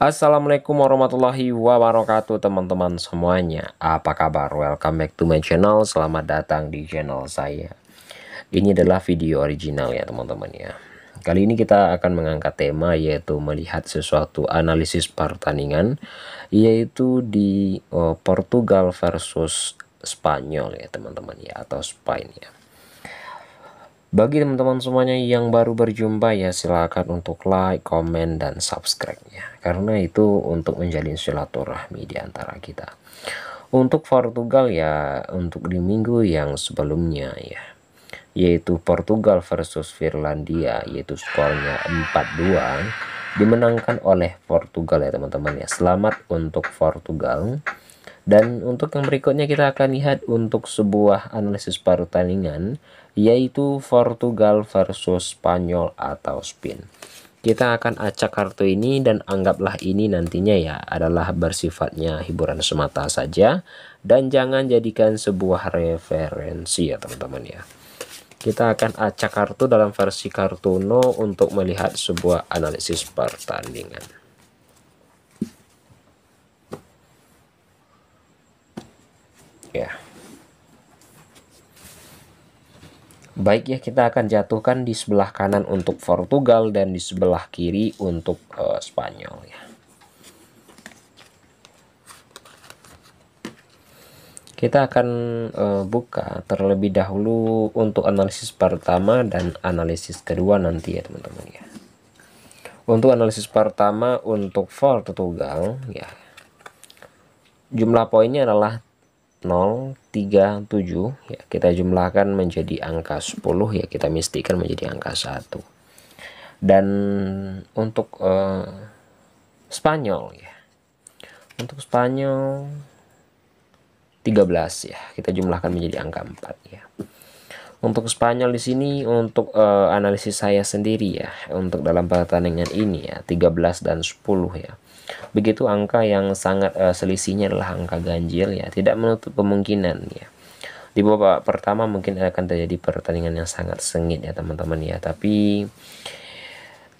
Assalamualaikum warahmatullahi wabarakatuh teman-teman semuanya Apa kabar? Welcome back to my channel Selamat datang di channel saya Ini adalah video original ya teman-teman ya Kali ini kita akan mengangkat tema yaitu melihat sesuatu analisis pertandingan Yaitu di eh, Portugal versus Spanyol ya teman-teman ya Atau Spain ya bagi teman-teman semuanya yang baru berjumpa ya silakan untuk like, komen, dan subscribe ya. Karena itu untuk menjalin silaturahmi di antara kita. Untuk Portugal ya untuk di minggu yang sebelumnya ya. Yaitu Portugal versus Finlandia yaitu skornya 4-2 dimenangkan oleh Portugal ya teman-teman ya. Selamat untuk Portugal. Dan untuk yang berikutnya kita akan lihat untuk sebuah analisis pertandingan yaitu Portugal versus Spanyol atau Spin. Kita akan acak kartu ini dan anggaplah ini nantinya ya adalah bersifatnya hiburan semata saja dan jangan jadikan sebuah referensi ya teman-teman ya. Kita akan acak kartu dalam versi kartu no untuk melihat sebuah analisis pertandingan. ya baik ya kita akan jatuhkan di sebelah kanan untuk Portugal dan di sebelah kiri untuk uh, Spanyol ya kita akan uh, buka terlebih dahulu untuk analisis pertama dan analisis kedua nanti ya teman-teman ya untuk analisis pertama untuk Portugal ya jumlah poinnya adalah 037 ya kita jumlahkan menjadi angka 10 ya kita mistikan menjadi angka 1 dan untuk eh, Spanyol ya untuk Spanyol 13 ya kita jumlahkan menjadi angka 4 ya untuk Spanyol di sini untuk uh, analisis saya sendiri ya untuk dalam pertandingan ini ya 13 dan 10 ya begitu angka yang sangat uh, selisihnya adalah angka ganjil ya tidak menutup kemungkinan ya di babak pertama mungkin akan terjadi pertandingan yang sangat sengit ya teman-teman ya tapi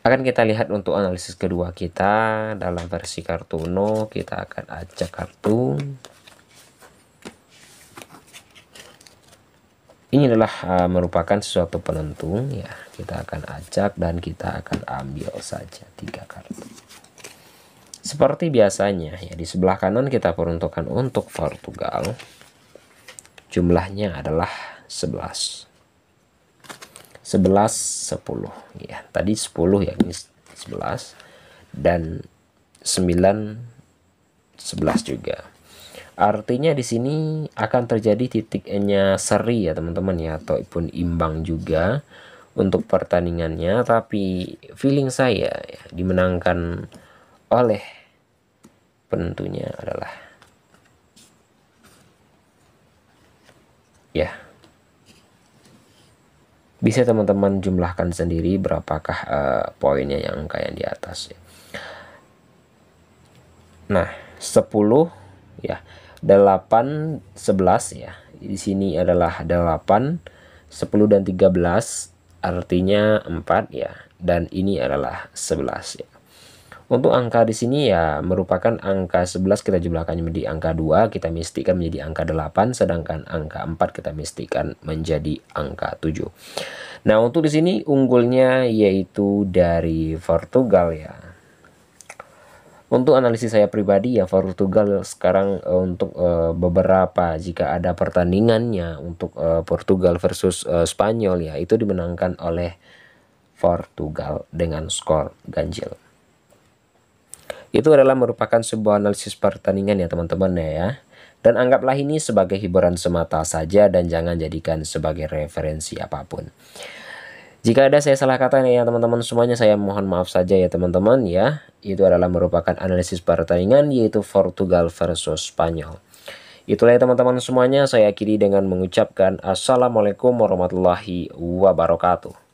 akan kita lihat untuk analisis kedua kita dalam versi kartu no kita akan acak kartu ini adalah uh, merupakan sesuatu penentu ya kita akan acak dan kita akan ambil saja tiga kartu seperti biasanya ya di sebelah kanan kita peruntukkan untuk Portugal jumlahnya adalah 11 11 10 ya tadi 10 ya ini 11 dan 9 11 juga Artinya di sini akan terjadi titik N-nya seri ya teman-teman ya ataupun imbang juga untuk pertandingannya tapi feeling saya ya, dimenangkan oleh penentunya adalah ya bisa teman-teman jumlahkan sendiri berapakah uh, poinnya yang angka yang di atas ya. Nah, 10 ya 8 11 ya. Di sini adalah 8 10 dan 13 artinya 4 ya dan ini adalah 11 ya. Untuk angka di sini ya merupakan angka 11 kita jumlahkan menjadi angka 2, kita mistikan menjadi angka 8, sedangkan angka 4 kita mistikan menjadi angka 7. Nah untuk di sini unggulnya yaitu dari Portugal ya. Untuk analisis saya pribadi ya Portugal sekarang uh, untuk uh, beberapa jika ada pertandingannya untuk uh, Portugal versus uh, Spanyol ya itu dimenangkan oleh Portugal dengan skor ganjil. Itu adalah merupakan sebuah analisis pertandingan ya teman-teman ya. ya. Dan anggaplah ini sebagai hiburan semata saja dan jangan jadikan sebagai referensi apapun. Jika ada saya salah kata nih ya teman-teman semuanya saya mohon maaf saja ya teman-teman ya. Itu adalah merupakan analisis pertandingan yaitu Portugal versus Spanyol. Itulah ya teman-teman semuanya saya akhiri dengan mengucapkan Assalamualaikum warahmatullahi wabarakatuh.